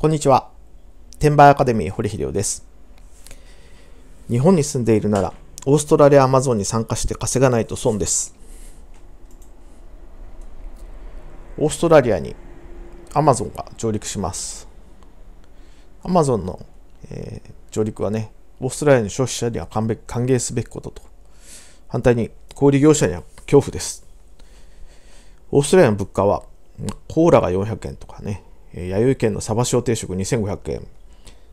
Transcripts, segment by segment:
こんにちは。転売アカデミー堀秀夫です。日本に住んでいるなら、オーストラリアアマゾンに参加して稼がないと損です。オーストラリアにアマゾンが上陸します。アマゾンの、えー、上陸はね、オーストラリアの消費者には歓迎すべきことと、反対に小売業者には恐怖です。オーストラリアの物価はコーラが400円とかね、弥生県のサバ塩定食2500円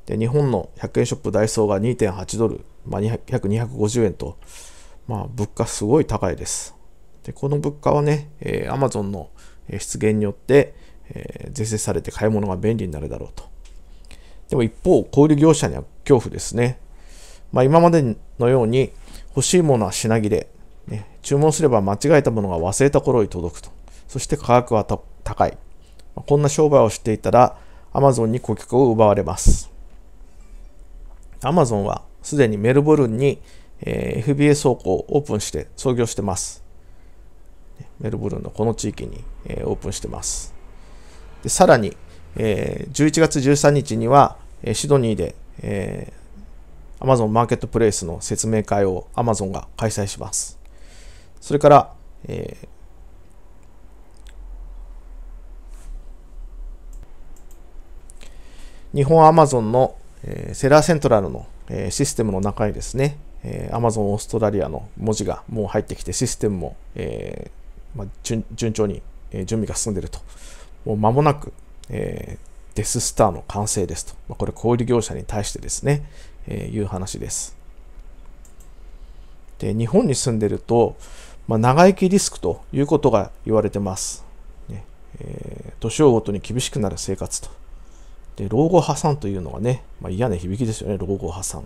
で日本の100円ショップダイソーが2.8ドル、まあ、約250円と、まあ、物価すごい高いですでこの物価はね、えマゾンの出現によって、えー、是正されて買い物が便利になるだろうとでも一方小売業者には恐怖ですね、まあ、今までのように欲しいものは品切れ、ね、注文すれば間違えたものが忘れた頃に届くとそして価格は高いこんな商売をしていたら Amazon に顧客を奪われます。Amazon はすでにメルボルンに、え FBA 倉庫をオープンして創業してます。メルボルンのこの地域に、えオープンしてます。でさらに、え11月13日には、えシドニーで、え Amazon マーケットプレイスの説明会を Amazon が開催します。それから、え日本アマゾンの、えー、セラーセントラルの、えー、システムの中にですね、えー、a m a オーストラリアの文字がもう入ってきて、システムも、えーまあ、順順調に、えー、準備が進んでいると。もう間もなく、えー、デススターの完成ですと。まあ、これ、小売業者に対してですね、えー、いう話です。で、日本に住んでると、まあ、長生きリスクということが言われてます。ねえー、年をごとに厳しくなる生活と。で、老後破産というのはね、まあ、嫌な響きですよね、老後破産。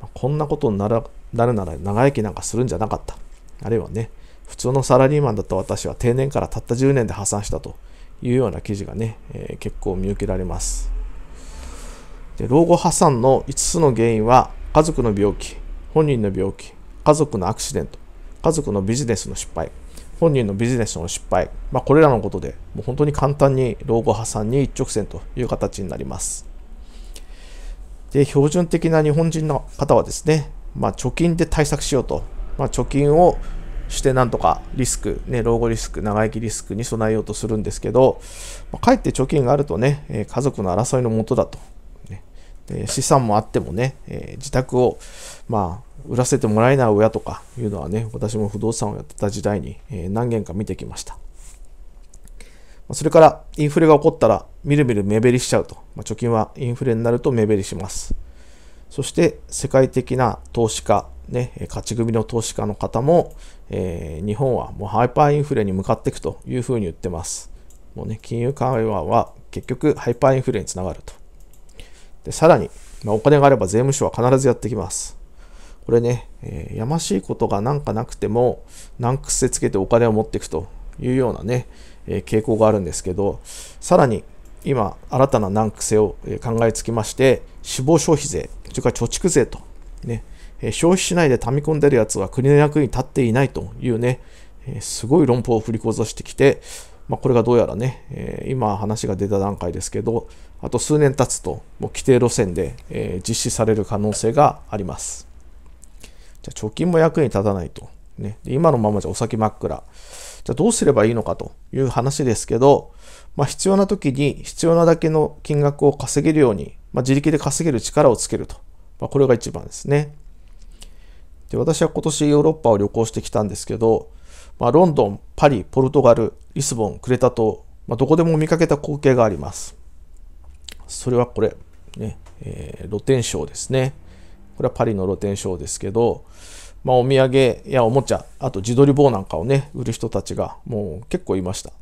まあ、こんなことにならなるなら長生きなんかするんじゃなかった。あるいはね、普通のサラリーマンだった私は定年からたった10年で破産したというような記事がね、えー、結構見受けられます。で老後破産の5つの原因は、家族の病気、本人の病気、家族のアクシデント、家族のビジネスの失敗、本人のビジネスの失敗、まあ、これらのことでもう本当に簡単に老後破産に一直線という形になります。で標準的な日本人の方はですね、まあ、貯金で対策しようと、まあ、貯金をしてなんとかリスク、ね、老後リスク、長生きリスクに備えようとするんですけど、まあ、かえって貯金があるとね、家族の争いのもとだとえ資産もあってもね、え自宅を、まあ、売らせてもらえない親とかいうのはね、私も不動産をやってた時代に、え何件か見てきました。それからインフレが起こったらみるみる目減りしちゃうと。まあ、貯金はインフレになると目減りします。そして世界的な投資家、ね、勝ち組の投資家の方も、えー、日本はもうハイパーインフレに向かっていくというふうに言ってます。もうね、金融緩和は結局ハイパーインフレにつながると。でさらに、まあ、お金があれば税務署は必ずやってきます。これね、えー、やましいことがなんかなくても、難癖つけてお金を持っていくというようなね、えー、傾向があるんですけど、さらに今、新たな難癖を考えつきまして、死亡消費税、それから貯蓄税と、ね、消費しないで溜み込んでるやつは国の役に立っていないというね、すごい論法を振りこぞしてきて、まあ、これがどうやらね、えー、今話が出た段階ですけど、あと数年経つと、もう規定路線で、えー、実施される可能性があります。じゃあ、貯金も役に立たないと。ね、今のままじゃお先真っ暗。じゃあ、どうすればいいのかという話ですけど、まあ、必要な時に必要なだけの金額を稼げるように、まあ、自力で稼げる力をつけると。まあ、これが一番ですね。で私は今年ヨーロッパを旅行してきたんですけど、まあ、ロンドン、パリ、ポルトガル、リスボン、クレタ島、まあ、どこでも見かけた光景があります。それはこれ、ねえー、露天商ですね。これはパリの露天商ですけど、まあ、お土産やおもちゃ、あと自撮り棒なんかをね、売る人たちがもう結構いました。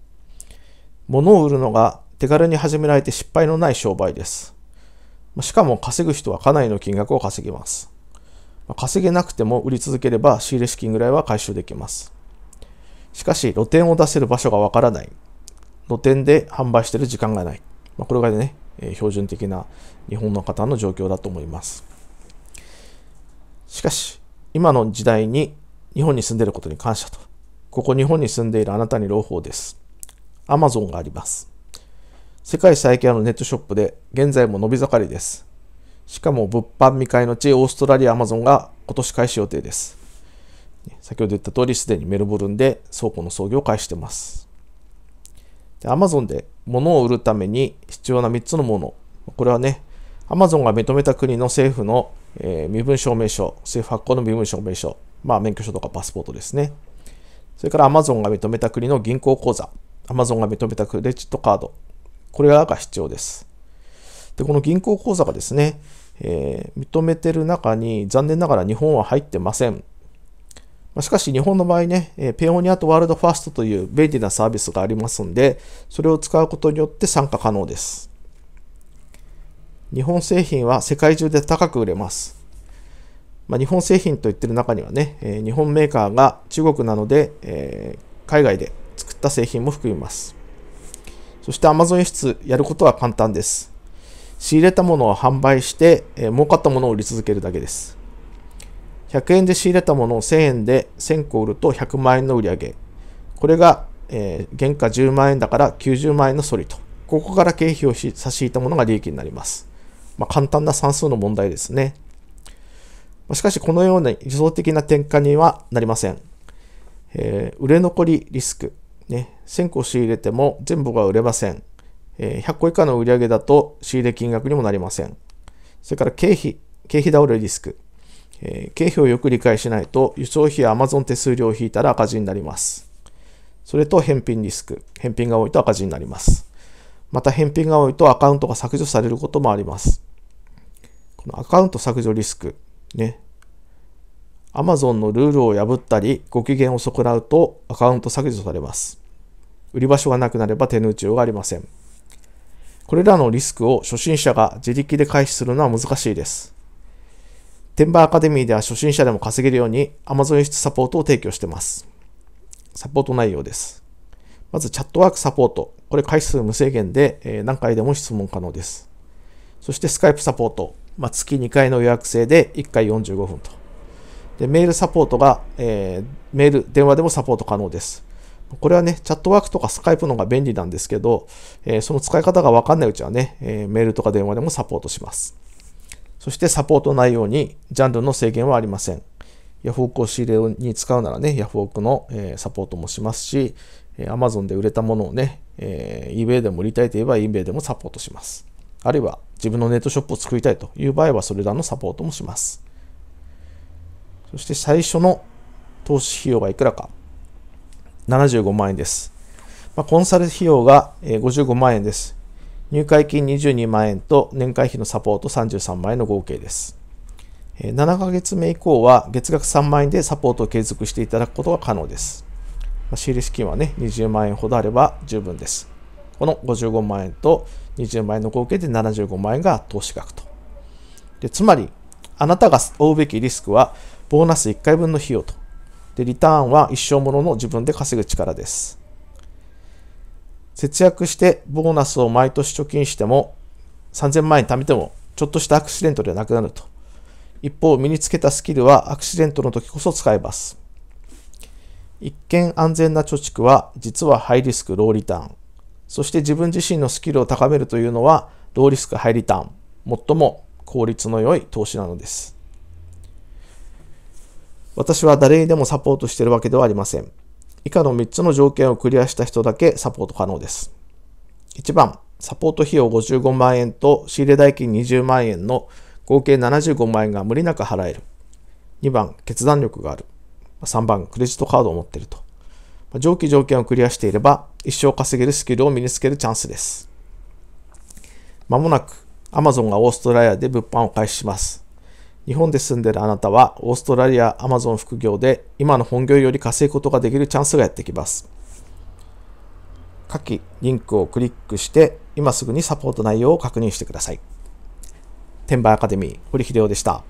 物を売るのが手軽に始められて失敗のない商売です。しかも稼ぐ人はかなりの金額を稼ぎます。稼げなくても売り続ければ仕入れ資金ぐらいは回収できます。しかし露店を出せる場所がわからない。露店で販売してる時間がない。まあ、これがね、え標準的な日本の方の状況だと思います。しかし、今の時代に日本に住んでいることに感謝と。ここ日本に住んでいるあなたに朗報です。Amazon があります。世界最強のネットショップで現在も伸び盛りです。しかも物販未開の地オーストラリア Amazon が今年開始予定です。先ほど言った通り、すでにメルボルンで倉庫の操業を開始しています。アマゾンで物を売るために必要な3つのもの。これはね、Amazon が認めた国の政府の、え身分証明書、政府発行の身分証明書、まあ免許証とかパスポートですね。それから Amazon が認めた国の銀行口座、Amazon が認めたクレジットカード、これらが必要です。で、この銀行口座がですね、えー、認めてる中に残念ながら日本は入ってません。しかし日本の場合ね、ペオニアとワールドファーストという便利なサービスがありますんで、それを使うことによって参加可能です。日本製品は世界中で高く売れます。まあ、日本製品と言ってる中にはね、え日本メーカーが中国なので、えー、海外で作った製品も含みます。そして Amazon 輸出やることは簡単です。仕入れたものを販売して、え儲かったものを売り続けるだけです。100円で仕入れたものを1000円で1000個売ると100万円の売り上げ。これが、えー、原価10万円だから90万円のソリと。ここから経費を差し引いたものが利益になります。まあ、簡単な算数の問題ですね。しかし、このような理想的な転換にはなりません。えー、売れ残りリスク。ね、1000個仕入れても全部が売れません。えー、100個以下の売り上げだと仕入れ金額にもなりません。それから経費、経費倒れリスク。えー、経費をよく理解しないと輸送費や Amazon 手数料を引いたら赤字になります。それと返品リスク。返品が多いと赤字になります。また返品が多いとアカウントが削除されることもあります。このアカウント削除リスク。ね。Amazon のルールを破ったり、ご機嫌を損なうとアカウント削除されます。売り場所がなくなれば手の打ちようがありません。これらのリスクを初心者が自力で回避するのは難しいです。テンバーアカデミーでは初心者でも稼げるように Amazon 輸出サポートを提供しています。サポート内容です。まず、チャットワークサポート。これ回数無制限で、え何回でも質問可能です。そして、Skype サポート。まあ、月2回の予約制で1回45分と。で、メールサポートが、えー、メール、電話でもサポート可能です。これはね、チャットワークとか Skype のが便利なんですけど、えー、その使い方がわかんないうちはね、えー、メールとか電話でもサポートします。そしてサポート内容にジャンルの制限はありません。ヤフオクを仕入れに使うならね、ヤフオクの、えサポートもしますし、Amazon で売れたものをね、え eBay でも売りたいといえば eBay でもサポートします。あるいは自分のネットショップを作りたいという場合はそれらのサポートもします。そして最初の投資費用はいくらか。75万円です。まあ、コンサル費用が55万円です。入会金22万円と年会費のサポート33万円の合計です。7ヶ月目以降は月額3万円でサポートを継続していただくことが可能です。仕入資金はね、20万円ほどあれば十分です。この55万円と20万円の合計で75万円が投資額と。でつまり、あなたが負うべきリスクはボーナス1回分の費用と。でリターンは一生ものの自分で稼ぐ力です。節約してボーナスを毎年貯金しても3000万円貯めてもちょっとしたアクシデントではなくなると。一方、身につけたスキルはアクシデントの時こそ使えます。一見安全な貯蓄は実はハイリスク、ローリターン。そして自分自身のスキルを高めるというのはローリスク、ハイリターン。最も効率の良い投資なのです。私は誰にでもサポートしているわけではありません。以下の3つの条件をクリアした人だけサポート可能です。1番、サポート費用55万円と仕入れ代金20万円の合計75万円が無理なく払える。2番、決断力がある。3番、クレジットカードを持っていると。上記条件をクリアしていれば、一生稼げるスキルを身につけるチャンスです。まもなく、Amazon がオーストラリアで物販を開始します。日本で住んでるあなたは、オーストラリア、アマゾン副業で、今の本業より稼ぐことができるチャンスがやってきます。下記リンクをクリックして、今すぐにサポート内容を確認してください。転売アカデミー、堀秀夫でした。